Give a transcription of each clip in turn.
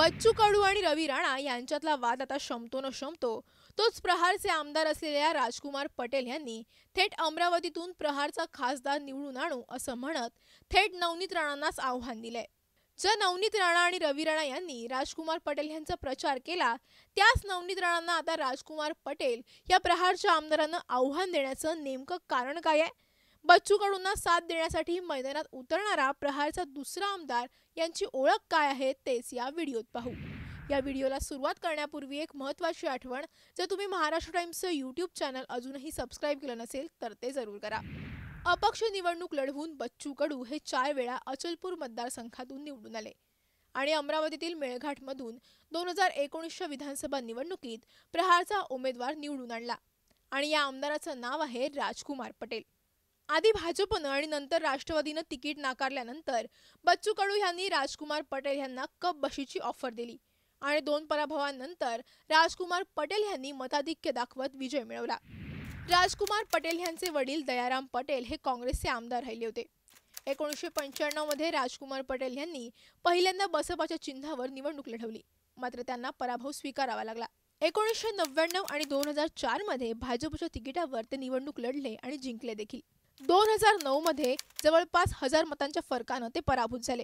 बच्चू कडू आणि रवी राणा यांच्यातला वाद आता शमतो न शमतो तोच प्रहारचे आमदार असलेल्या राजकुमार पटेल यांनी थेट अमरावतीतून प्रहारचा खासदार निवडून आणू असं म्हणत थेट नवनीत राणांनाच आव्हान दिलंय ज्या नवनीत राणा आणि रवी राणा यांनी राजकुमार पटेल यांचा प्रचार केला त्याच नवनीत राणांना आता राजकुमार पटेल या प्रहारच्या आमदारांना आव्हान देण्याचं नेमकं कारण काय आहे बच्चू कडूंना साथ देण्यासाठी मैदानात उतरणारा प्रहारचा दुसरा आमदार यांची ओळख काय आहे तेच या व्हिडिओत पाहू या व्हिडिओला सुरुवात करण्यापूर्वी एक महत्त्वाची आठवण जर तुम्ही महाराष्ट्र टाइम्सचं यूट्यूब चॅनल अजूनही सबस्क्राईब केलं नसेल तर ते जरूर करा अपक्ष निवडणूक लढवून बच्चू कडू हे चार वेळा अचलपूर मतदारसंघातून निवडून आले आणि अमरावतीतील मेळघाटमधून दोन हजार एकोणीसच्या विधानसभा निवडणुकीत प्रहारचा उमेदवार निवडून आणला आणि या आमदाराचं नाव आहे राजकुमार पटेल आधी भाजपनं आणि नंतर राष्ट्रवादीनं तिकीट नाकारल्यानंतर बच्चू कडू यांनी राजकुमार पटेल यांना कप बशीची ऑफर दिली आणि दोन पराभवांनंतर राजकुमार पटेल यांनी मताधिक्य दाखवत विजय मिळवला राजकुमार पटेल यांचे वडील दयाराम पटेल हे काँग्रेसचे आमदार राहिले होते एकोणीसशे पंच्याण्णवमध्ये राजकुमार पटेल यांनी पहिल्यांदा बसपाच्या चिन्हावर निवडणूक लढवली मात्र त्यांना पराभव स्वीकारावा लागला एकोणीसशे नव्याण्णव आणि दोन हजार चारमध्ये भाजपच्या तिकिटावर ते निवडणूक लढले आणि जिंकले देखील दोन हजार मध्ये जवळपास हजार मतांच्या फरकानं ते पराभूत झाले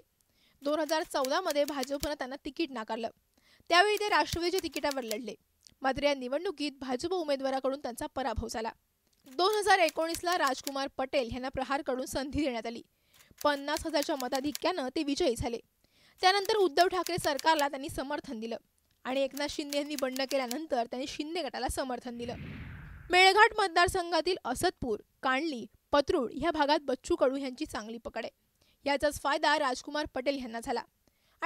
दोन हजार मध्ये भाजपनं त्यांना तिकीट नाकारलं त्यावेळी ते राष्ट्रवादीच्या तिकिटावर लढले मात्र या निवडणुकीत भाजप उमेदवाराकडून त्यांचा पराभव झाला दोन हजार एकोणीसला राजकुमार पटेल यांना प्रहार करून संधी देण्यात आली पन्नास हजारच्या मताधिक्यानं ते विजयी झाले त्यानंतर उद्धव ठाकरे सरकारला त्यांनी समर्थन दिलं आणि एकनाथ शिंदे यांनी बंड केल्यानंतर त्यांनी शिंदे गटाला समर्थन दिलं मेळघाट मतदारसंघातील असतपूर कांडली पत्रूड ह्या भागात बच्चू कडू यांची चांगली पकड आहे याचाच फायदा राजकुमार पटेल यांना झाला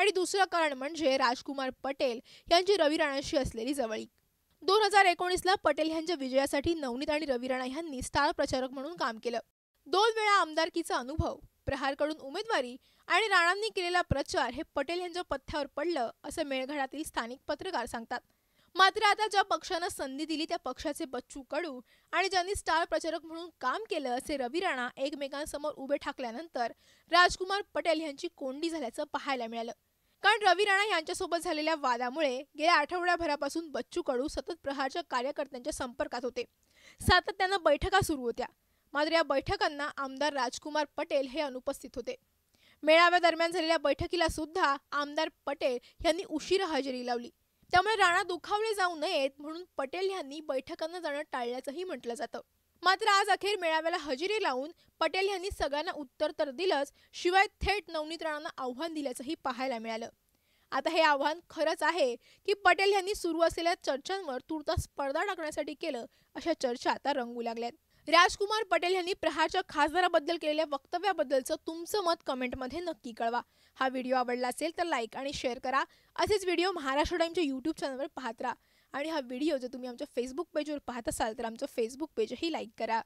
आणि दुसरं कारण म्हणजे राजकुमार पटेल यांची रवी राणाशी असलेली जवळीक दोन हजार एकोणीसला पटेल यांच्या विजयासाठी नवनीत आणि रवी राणा यांनी स्टार प्रचारक म्हणून काम केलं दोन वेळा आमदारकीचा अनुभव प्रहारकडून उमेदवारी आणि राणांनी केलेला प्रचार हे पटेल यांच्या पथ्यावर पडलं असं मेळघाटातील स्थानिक पत्रकार सांगतात मात्र आता ज्या पक्षानं संधी दिली त्या पक्षाचे बच्चू कडू आणि ज्यांनी स्टार प्रचारक म्हणून काम केलं असे रवी राणा एकमेकांसमोर उभे ठाकल्यानंतर राजकुमार पटेल यांची कोंडी झाल्याचं पाहायला मिळालं कारण रवी राणा यांच्यासोबत झालेल्या वादामुळे गेल्या आठवड्याभरापासून बच्चू कडू सतत प्रहारच्या कार्यकर्त्यांच्या संपर्कात होते सातत्यानं बैठका सुरू होत्या मात्र या बैठकांना आमदार राजकुमार पटेल हे अनुपस्थित होते मेळाव्या दरम्यान झालेल्या बैठकीला सुद्धा आमदार पटेल यांनी उशीर हजेरी लावली त्यामुळे राणा दुखावले जाऊ नयेत म्हणून पटेल यांनी बैठकांना जाणं टाळल्याचंही म्हटलं जातं मात्र आज अखेर मेळाव्याला हजेरी लावून पटेल यांनी सगळ्यांना उत्तर तर दिलंच शिवाय थेट नवनीत राणांना आव्हान दिल्याचंही पाहायला मिळालं आता हे आव्हान खरंच आहे की पटेल यांनी सुरू असलेल्या चर्चांवर तूर्तास स्पर्धा टाकण्यासाठी केलं अशा चर्चा आता रंगू लागल्यात राजकुमार पटेल यांनी प्रहारच्या खासदाराबद्दल केलेल्या वक्तव्याबद्दलचं तुमचं मत कमेंटमध्ये नक्की कळवा हा व्हिडिओ आवडला असेल तर लाईक आणि शेअर करा असेच व्हिडिओ महाराष्ट्र टाईमच्या यूट्यूब चॅनलवर पाहत राहा आणि हा व्हिडिओ जर तुम्ही आमच्या फेसबुक पेजवर पाहत असाल तर आमचं फेसबुक पेजही लाईक करा